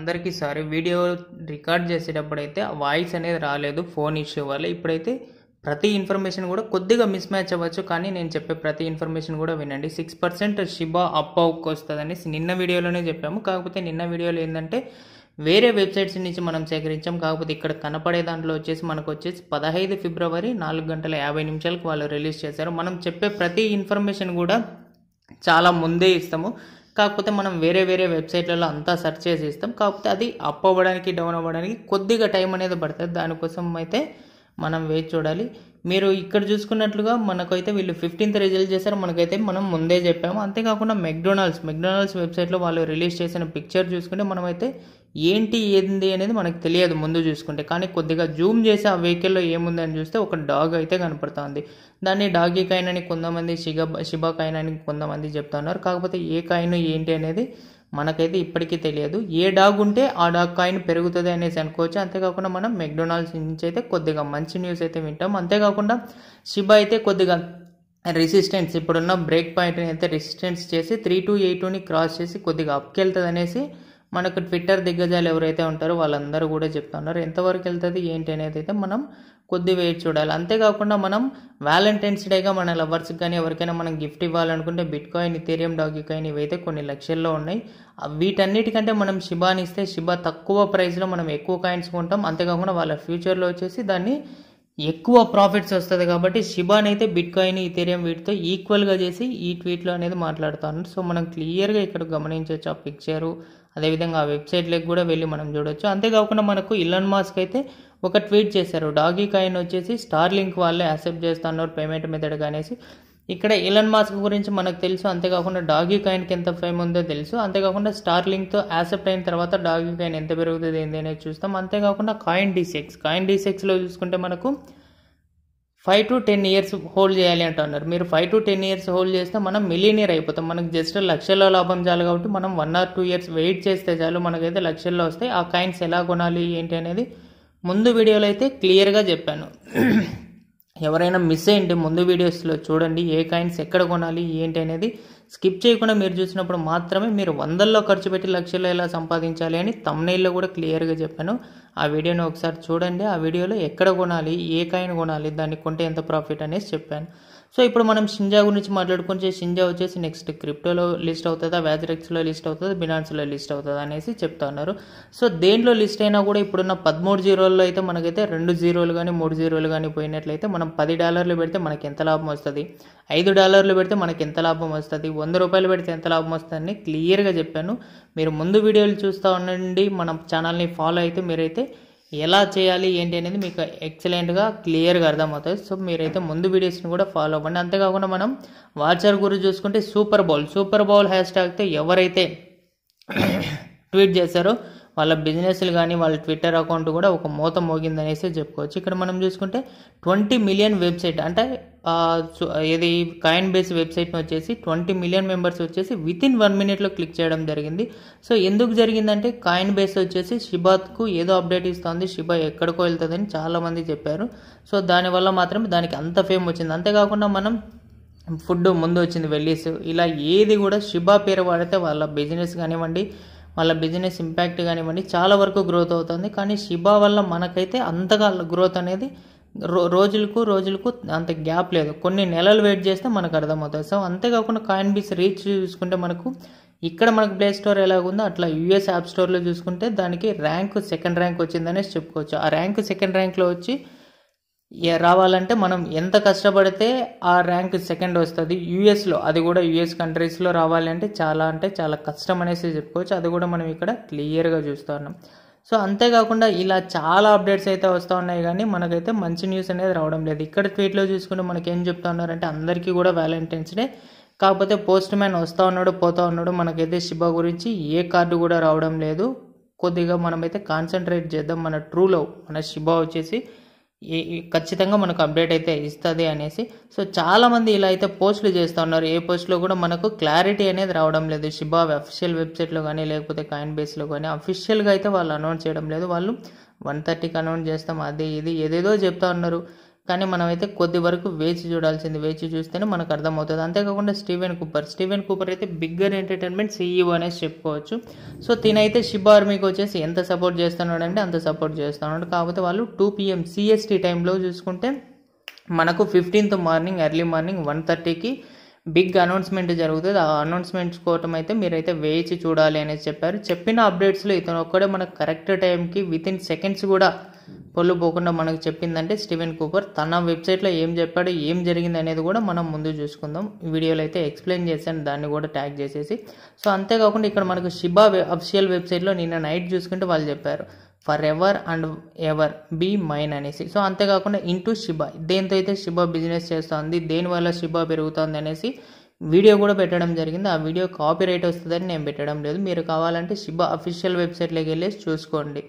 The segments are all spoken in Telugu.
అందరికీ సారీ వీడియో రికార్డ్ చేసేటప్పుడు అయితే వాయిస్ అనేది రాలేదు ఫోన్ ఇష్యూ వల్ల ఇప్పుడైతే ప్రతి ఇన్ఫర్మేషన్ కూడా కొద్దిగా మిస్ మ్యాచ్ అవ్వచ్చు కానీ నేను చెప్పే ప్రతి ఇన్ఫర్మేషన్ కూడా వినండి సిక్స్ పర్సెంట్ షిబా అప్అప్కి వస్తుందని నిన్న వీడియోలోనే చెప్పాము కాకపోతే నిన్న వీడియోలో ఏంటంటే వేరే వెబ్సైట్స్ నుంచి మనం సేకరించాం కాకపోతే ఇక్కడ కనపడే దాంట్లో వచ్చేసి మనకు వచ్చేసి పదహైదు ఫిబ్రవరి నాలుగు గంటల యాభై నిమిషాలకు వాళ్ళు రిలీజ్ చేశారు మనం చెప్పే ప్రతి ఇన్ఫర్మేషన్ కూడా చాలా ముందే ఇస్తాము కాకపోతే మనం వేరే వేరే వెబ్సైట్లలో అంతా సెర్చ్ చేసి ఇస్తాం కాకపోతే అది అప్ అవ్వడానికి డౌన్ అవ్వడానికి కొద్దిగా టైం అనేది పడుతుంది దానికోసం అయితే మనం వేచి చూడాలి మీరు ఇక్కడ చూసుకున్నట్లుగా మనకైతే వీళ్ళు ఫిఫ్టీన్త్ రిజల్ట్ చేశారు మనకైతే మనం ముందే చెప్పాము అంతేకాకుండా మెక్డొనాల్డ్స్ మెక్డొనాల్డ్స్ వెబ్సైట్లో వాళ్ళు రిలీజ్ చేసిన పిక్చర్ చూసుకుంటే మనమైతే ఏంటి ఏంది అనేది మనకు తెలియదు ముందు చూసుకుంటే కానీ కొద్దిగా జూమ్ చేసి ఆ వెహికల్లో ఏముందని చూస్తే ఒక డాగ్ అయితే కనపడుతుంది దాన్ని డాగీ కాయిన్ అని కొంతమంది షిగ శిబా కాయిన్ అని కొంతమంది చెప్తున్నారు కాకపోతే ఏ కాయిన్ ఏంటి అనేది మనకైతే ఇప్పటికీ తెలియదు ఏ డాగ్ ఉంటే ఆ డాగ్ కాయిన్ పెరుగుతుంది అనేసి అనుకోవచ్చు అంతేకాకుండా మనం మెక్డొనాల్డ్స్ నుంచి అయితే కొద్దిగా మంచి న్యూస్ అయితే వింటాం అంతేకాకుండా షిబా అయితే కొద్దిగా రెసిస్టెన్స్ ఇప్పుడున్న బ్రేక్ పాయింట్ని అయితే రెసిస్టెన్స్ చేసి త్రీ టూ ఎయిట్ టూని క్రాస్ చేసి కొద్దిగా అప్కెళ్తుంది అనేసి మనకు ట్విట్టర్ దిగ్గజాలు ఎవరైతే ఉంటారో వాళ్ళందరూ కూడా చెప్తున్నారు ఎంతవరకు వెళ్తుంది ఏంటి అనేది అయితే మనం కొద్ది వెయిట్ చూడాలి అంతేకాకుండా మనం వ్యాలంటైన్స్ డేగా మన లవర్స్కి కానీ ఎవరికైనా మనం గిఫ్ట్ ఇవ్వాలనుకుంటే bitcoin Ethereum Dogecoin ఇవైతే కొన్ని లక్షల్లో ఉన్నాయి వీటన్నిటికంటే మనం శిబాని ఇస్తే షిబా తక్కువ ప్రైస్లో మనం ఎక్కువ కాయిన్స్ కొంటాం అంతేకాకుండా వాళ్ళ ఫ్యూచర్లో వచ్చేసి దాన్ని ఎక్కువ ప్రాఫిట్స్ వస్తుంది కాబట్టి శిబాన్ అయితే బిట్ కాయిన్ ఇథేరియం వీటితో ఈక్వల్గా చేసి ఈ ట్వీట్లో అనేది మాట్లాడుతాను సో మనం క్లియర్గా ఇక్కడ గమనించవచ్చు ఆ పిక్చరు అదేవిధంగా ఆ వెబ్సైట్లకు కూడా వెళ్ళి మనం చూడొచ్చు అంతేకాకుండా మనకు ఇలన్ మాస్క్ అయితే ఒక ట్వీట్ చేశారు డాగీ కాయిన్ వచ్చేసి స్టార్ లింక్ వాళ్ళే యాక్సెప్ట్ చేస్తున్నారు పేమెంట్ మెథడ్గా అనేసి ఇక్కడ ఇలన్ మాస్క్ గురించి మనకు తెలుసు అంతేకాకుండా డాగీ కాయిన్కి ఎంత ఫేమ్ ఉందో తెలుసు అంతేకాకుండా స్టార్లింగ్తో యాసెప్ట్ అయిన తర్వాత డాగీ కాయిన్ ఎంత పెరుగుతుంది ఏంది అనేది చూస్తాం అంతేకాకుండా కాయిన్ డీసెక్స్ కాయిన్ డీసెక్స్లో చూసుకుంటే మనకు five to ten years hold చేయాలి అంటున్నారు మీరు five to ten years hold చేస్తే మనం మిలీనియర్ అయిపోతాం మనకు జస్ట్ లక్షల్లో లాభం చాలు కాబట్టి మనం one or two years wait చేస్తే చాలు మనకైతే లక్షల్లో వస్తాయి ఆ కాయిన్స్ ఎలా కొనాలి ఏంటి అనేది ముందు వీడియోలో అయితే క్లియర్గా చెప్పాను ఎవరైనా మిస్ అయ్యింటే ముందు వీడియోస్లో చూడండి ఏ కాయిన్స్ ఎక్కడ కొనాలి ఏంటి అనేది స్కిప్ చేయకుండా మీరు చూసినప్పుడు మాత్రమే మీరు వందల్లో ఖర్చు పెట్టి లక్షలు ఎలా సంపాదించాలి అని తమ్నైల్లో కూడా క్లియర్గా చెప్పాను ఆ వీడియోని ఒకసారి చూడండి ఆ వీడియోలో ఎక్కడ కొనాలి ఏ కాయిన్ కొనాలి దాన్ని కొంటే ఎంత ప్రాఫిట్ అనేసి చెప్పాను సో ఇప్పుడు మనం షింజా గురించి మాట్లాడుకుంటే షింజా వచ్చేసి నెక్స్ట్ క్రిప్టోలో లిస్ట్ అవుతుందా వ్యాజరెక్స్లో లిస్ట్ అవుతుంది బినాన్స్లో లిస్ట్ అవుతుందా అనేసి చెప్తా ఉన్నారు సో దేంట్లో లిస్ట్ అయినా కూడా ఇప్పుడున్న పదమూడు జీరోల్లో అయితే మనకైతే రెండు జీరోలు కానీ మూడు జీరోలు కానీ పోయినట్లయితే మనం పది డాలర్లు పెడితే మనకి ఎంత లాభం వస్తుంది ఐదు డాలర్లు పెడితే మనకి ఎంత లాభం వస్తుంది వంద రూపాయలు పెడితే ఎంత లాభం వస్తుందని క్లియర్గా చెప్పాను మీరు ముందు వీడియోలు చూస్తూ ఉండండి మన ఛానల్ని ఫాలో అయితే మీరైతే ఎలా చేయాలి ఏంటి అనేది మీకు ఎక్సలెంట్గా క్లియర్గా అర్థమవుతుంది సో మీరైతే ముందు వీడియోస్ని కూడా ఫాలో అవ్వండి అంతేకాకుండా మనం వాచర్ గురించి చూసుకుంటే సూపర్ బౌల్ సూపర్ బౌల్ హ్యాష్ ట్యాగ్తో ఎవరైతే ట్వీట్ చేశారో వాళ్ళ బిజినెస్లు కానీ వాళ్ళ ట్విట్టర్ అకౌంట్ కూడా ఒక మూత మోగిందనేసి చెప్పుకోవచ్చు ఇక్కడ మనం చూసుకుంటే ట్వంటీ మిలియన్ వెబ్సైట్ అంటే ఇది కాయిన్ బేస్ వెబ్సైట్ని వచ్చేసి ట్వంటీ మిలియన్ మెంబర్స్ వచ్చేసి విత్ ఇన్ వన్ మినిట్లో క్లిక్ చేయడం జరిగింది సో ఎందుకు జరిగిందంటే కాయిన్ బేస్ వచ్చేసి షిబాత్కు ఏదో అప్డేట్ ఇస్తుంది షిబా ఎక్కడికో వెళ్తుందని చాలామంది చెప్పారు సో దానివల్ల మాత్రమే దానికి అంత ఫేమ్ వచ్చింది అంతేకాకుండా మనం ఫుడ్ ముందు వచ్చింది వెల్లీస్ ఇలా ఏది కూడా శిభా పేరు వాడితే వాళ్ళ బిజినెస్ కానివ్వండి వాళ్ళ బిజినెస్ ఇంపాక్ట్ కానివ్వండి చాలా వరకు గ్రోత్ అవుతుంది కానీ షిబా వల్ల మనకైతే అంతగా గ్రోత్ అనేది రో రోజులకు రోజులకు అంత గ్యాప్ లేదు కొన్ని నెలలు వెయిట్ చేస్తే మనకు అర్థమవుతుంది సో అంతేకాకుండా కాయిన్ బీస్ రీచ్ చూసుకుంటే మనకు ఇక్కడ మనకు ప్లే స్టోర్ ఎలాగుందో అట్లా యూఎస్ యాప్ స్టోర్లో చూసుకుంటే దానికి ర్యాంక్ సెకండ్ ర్యాంక్ వచ్చిందనేసి చెప్పుకోవచ్చు ఆ ర్యాంక్ సెకండ్ ర్యాంక్లో వచ్చి రావాలంటే మనం ఎంత కష్టపడితే ఆ ర్యాంక్ సెకండ్ వస్తుంది యూఎస్లో అది కూడా యూఎస్ కంట్రీస్లో రావాలి అంటే చాలా అంటే చాలా కష్టం అనేసి చెప్పుకోవచ్చు అది కూడా మనం ఇక్కడ క్లియర్గా చూస్తూ ఉన్నాం సో అంతేకాకుండా ఇలా చాలా అప్డేట్స్ అయితే వస్తూ ఉన్నాయి కానీ మనకైతే మంచి న్యూస్ అనేది రావడం లేదు ఇక్కడ ట్వీట్లో చూసుకుంటే మనకి ఏం చెప్తా ఉన్నారంటే అందరికీ కూడా వ్యాలంటైన్స్ డే కాకపోతే పోస్ట్ మ్యాన్ వస్తూ ఉన్నాడు పోతూ ఉన్నాడు మనకైతే శిబ గురించి ఏ కార్డు కూడా రావడం లేదు కొద్దిగా మనమైతే కాన్సన్ట్రేట్ చేద్దాం మన ట్రూ లవ్ మన శిబ వచ్చేసి ఖచ్చితంగా మనకు అప్డేట్ అయితే ఇస్తుంది అనేసి సో చాలామంది ఇలా అయితే పోస్టులు చేస్తూ ఉన్నారు ఏ పోస్ట్లో కూడా మనకు క్లారిటీ అనేది రావడం లేదు షిబా అఫీషియల్ వెబ్సైట్లో కానీ లేకపోతే కాయిన్ బేస్లో కానీ అఫీషియల్గా అయితే వాళ్ళు అనౌన్స్ చేయడం లేదు వాళ్ళు వన్ థర్టీకి అనౌన్స్ చేస్తాం అది ఇది ఏదేదో చెప్తా ఉన్నారు కానీ మనమైతే కొద్ది వరకు వేచి చూడాల్సింది వేచి చూస్తేనే మనకు అర్థమవుతుంది అంతేకాకుండా స్టీవెన్ కూపర్ స్టీవెన్ కూపర్ అయితే బిగ్గర్ ఎంటర్టైన్మెంట్ సీఈఓ e అనేసి చెప్పుకోవచ్చు సో తినైతే షిబ్ ఆర్మీకి వచ్చేసి ఎంత సపోర్ట్ చేస్తున్నాడంటే అంత సపోర్ట్ చేస్తున్నాడు కాకపోతే వాళ్ళు టూ పిఎం సిఎస్టీ టైంలో చూసుకుంటే మనకు fifteenth morning early morning one థర్టీకి బిగ్ అనౌన్స్మెంట్ జరుగుతుంది ఆ అనౌన్స్మెంట్ కోసం అయితే మీరైతే వేచి చూడాలి అనేసి చెప్పారు చెప్పిన అప్డేట్స్లో ఇతను ఒక్కడే మనకు కరెక్ట్ టైంకి విత్ ఇన్ సెకండ్స్ కూడా పొల్లు పోకుండా మనకు చెప్పిందంటే స్టీవెన్ కూపర్ తన వెబ్సైట్లో ఏం చెప్పాడు ఏం జరిగింది అనేది కూడా మనం ముందు చూసుకుందాం వీడియోలో అయితే ఎక్స్ప్లెయిన్ చేశాను దాన్ని కూడా ట్యాగ్ చేసేసి సో అంతేకాకుండా ఇక్కడ మనకు శిభా అఫిషియల్ వెబ్సైట్లో నిన్న నైట్ చూసుకుంటే వాళ్ళు చెప్పారు for ever and ever be mine అనేసి సో అంతేకాకుండా ఇంటూ శిబా దేంతో అయితే శిభ బిజినెస్ చేస్తుంది దేనివల్ల శిబా పెరుగుతుంది అనేసి వీడియో కూడా పెట్టడం జరిగింది ఆ వీడియో కాపీ రైట్ వస్తుందని నేను పెట్టడం లేదు మీరు కావాలంటే శిబా అఫీషియల్ వెబ్సైట్లోకి వెళ్ళేసి చూసుకోండి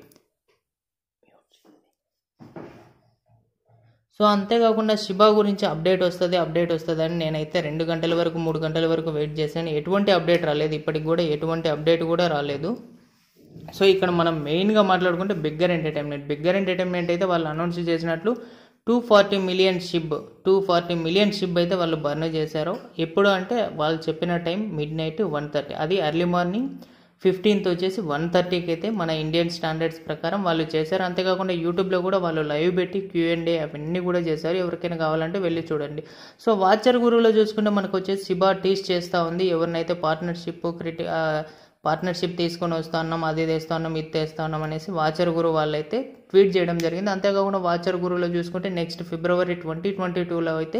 సో అంతేకాకుండా శిబా గురించి అప్డేట్ వస్తుంది అప్డేట్ వస్తుందని నేనైతే రెండు గంటల వరకు మూడు గంటల వరకు వెయిట్ చేశాను ఎటువంటి అప్డేట్ రాలేదు ఇప్పటికి కూడా ఎటువంటి అప్డేట్ కూడా రాలేదు సో ఇక్కడ మనం మెయిన్గా మాట్లాడుకుంటే బిగ్గర్ ఎంటర్టైన్మెంట్ బిగ్గర్ ఎంటర్టైన్మెంట్ అయితే వాళ్ళు అనౌన్స్ చేసినట్లు two forty million ship two forty million ship అయితే వాళ్ళు బర్న్ చేశారు ఎప్పుడు అంటే వాళ్ళు చెప్పిన time midnight one thirty అది ఎర్లీ మార్నింగ్ ఫిఫ్టీన్త్ వచ్చేసి వన్ థర్టీకి అయితే మన ఇండియన్ స్టాండర్డ్స్ ప్రకారం వాళ్ళు చేశారు అంతేకాకుండా యూట్యూబ్లో కూడా వాళ్ళు లైవ్ పెట్టి క్యూఎండే అవన్నీ కూడా చేశారు ఎవరికైనా కావాలంటే వెళ్ళి చూడండి సో వాచర్ గురువులో చూసుకుంటే మనకు వచ్చేసి శిబా టీస్ చేస్తూ ఉంది ఎవరినైతే పార్ట్నర్షిప్ క్రిటి పార్ట్నర్షిప్ తీసుకొని వస్తున్నాం అది తెస్తున్నాం ఇది తెస్తున్నాం అనేసి వాచర్ గురు వాళ్ళైతే ట్వీట్ చేయడం జరిగింది అంతేకాకుండా వాచర్ గురువులో చూసుకుంటే నెక్స్ట్ ఫిబ్రవరి ట్వంటీ ట్వంటీ టూలో అయితే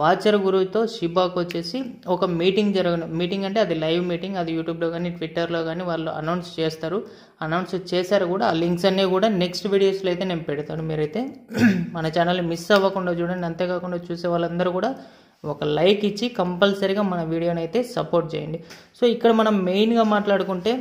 వాచర్ గురువుతో షిబాకు వచ్చేసి ఒక మీటింగ్ జరగ మీటింగ్ అంటే అది లైవ్ మీటింగ్ అది యూట్యూబ్లో కానీ ట్విట్టర్లో కానీ వాళ్ళు అనౌన్స్ చేస్తారు అనౌన్స్ చేశారు కూడా ఆ లింక్స్ అన్నీ కూడా నెక్స్ట్ వీడియోస్లో అయితే నేను పెడతాను మీరైతే మన ఛానల్ మిస్ అవ్వకుండా చూడండి అంతేకాకుండా చూసే వాళ్ళందరూ కూడా ఒక లైక్ ఇచ్చి కంపల్సరీగా మన వీడియోని అయితే సపోర్ట్ చేయండి సో ఇక్కడ మనం మెయిన్గా మాట్లాడుకుంటే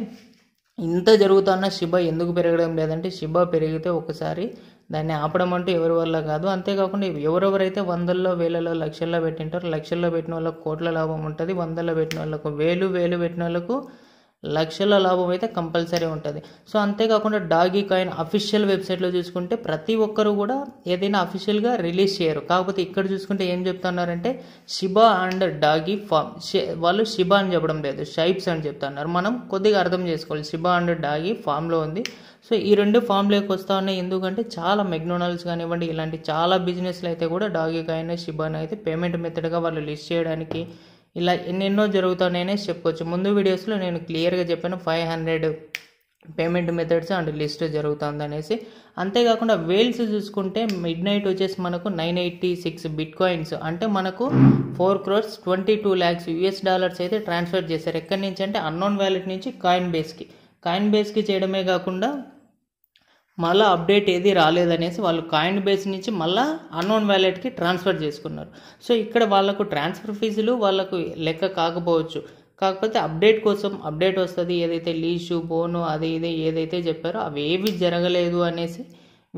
ఇంత జరుగుతున్న శిబ ఎందుకు పెరగడం లేదంటే శిబ పెరిగితే ఒకసారి దాన్ని ఆపడం అంటూ ఎవరి వల్ల కాదు అంతేకాకుండా ఎవరెవరైతే వందల్లో వేలలో లక్షల్లో పెట్టింటారో లక్షల్లో పెట్టిన వాళ్ళకు కోట్ల లాభం ఉంటుంది వందల్లో పెట్టిన వాళ్ళకు వేలు వేలు పెట్టిన వాళ్ళకు లక్షల లాభం అయితే కంపల్సరీ ఉంటుంది సో అంతేకాకుండా డాగీ కాయిన్ అఫీషియల్ వెబ్సైట్లో చూసుకుంటే ప్రతి ఒక్కరు కూడా ఏదైనా అఫీషియల్గా రిలీజ్ చేయరు కాకపోతే ఇక్కడ చూసుకుంటే ఏం చెప్తున్నారంటే షిబా అండ్ డాగీ ఫామ్ వాళ్ళు షిబా అని చెప్పడం లేదు షైప్స్ అని చెప్తున్నారు మనం కొద్దిగా అర్థం చేసుకోవాలి షిబా అండ్ డాగీ ఫామ్లో ఉంది సో ఈ రెండు ఫామ్లోకి వస్తూ ఉన్నాయి ఎందుకంటే చాలా మెగ్నోనల్స్ కానివ్వండి ఇలాంటి చాలా బిజినెస్లు అయితే కూడా డాగీ కాయిన్ షిబాని అయితే పేమెంట్ మెథడ్గా వాళ్ళు లిస్ట్ చేయడానికి ఇలా ఎన్నెన్నో జరుగుతున్నాయనే చెప్పుకోవచ్చు ముందు వీడియోస్లో నేను క్లియర్గా చెప్పాను five hundred payment methods and list జరుగుతుంది అనేసి అంతేకాకుండా వేల్స్ చూసుకుంటే మిడ్ నైట్ వచ్చేసి మనకు nine eighty six bitcoins అంటే మనకు four crores twenty two lakhs US dollars అయితే ట్రాన్స్ఫర్ చేశారు ఎక్కడి నుంచి అంటే అన్నోన్ వ్యాలెట్ నుంచి కాయిన్ బేస్కి కాయిన్ బేస్కి చేయడమే కాకుండా మళ్ళీ అప్డేట్ ఏది రాలేదనేసి వాళ్ళు కాయిన్ బేస్ నుంచి మళ్ళీ అన్నోన్ వ్యాలెట్కి ట్రాన్స్ఫర్ చేసుకున్నారు సో ఇక్కడ వాళ్ళకు ట్రాన్స్ఫర్ ఫీజులు వాళ్ళకు లెక్క కాకపోవచ్చు కాకపోతే అప్డేట్ కోసం అప్డేట్ వస్తుంది ఏదైతే లీషు బోను అది ఇది ఏదైతే చెప్పారో అవి ఏవి జరగలేదు అనేసి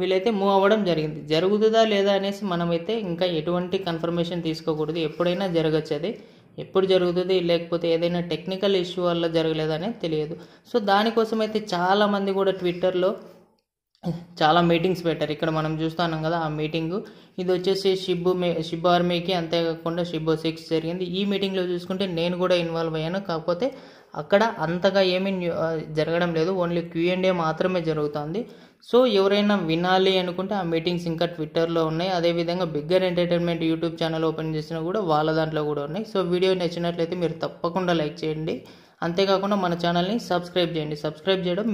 వీళ్ళైతే మూవ్ అవ్వడం జరిగింది జరుగుతుందా లేదా అనేసి మనమైతే ఇంకా ఎటువంటి కన్ఫర్మేషన్ తీసుకోకూడదు ఎప్పుడైనా జరగచ్చు అది ఎప్పుడు జరుగుతుంది లేకపోతే ఏదైనా టెక్నికల్ ఇష్యూ వల్ల జరగలేదనేది తెలియదు సో దానికోసం అయితే చాలామంది కూడా ట్విట్టర్లో చాలా మీటింగ్స్ పెట్టారు ఇక్కడ మనం చూస్తున్నాం కదా ఆ మీటింగ్ ఇది వచ్చేసి షిబ్బు మే షిబ్బు ఆర్మీకి అంతేకాకుండా షిబ్బు సిక్స్ జరిగింది ఈ మీటింగ్లో చూసుకుంటే నేను కూడా ఇన్వాల్వ్ అయ్యాను కాకపోతే అక్కడ అంతగా ఏమీ జరగడం లేదు ఓన్లీ క్యూఎండే మాత్రమే జరుగుతుంది సో ఎవరైనా వినాలి అనుకుంటే ఆ మీటింగ్స్ ఇంకా ట్విట్టర్లో ఉన్నాయి అదేవిధంగా bigger entertainment YouTube channel open చేసినా కూడా వాళ్ళ దాంట్లో కూడా ఉన్నాయి సో వీడియో నచ్చినట్లయితే మీరు తప్పకుండా లైక్ చేయండి అంతేకాకుండా మన ఛానల్ని సబ్స్క్రైబ్ చేయండి సబ్స్క్రైబ్ చేయడం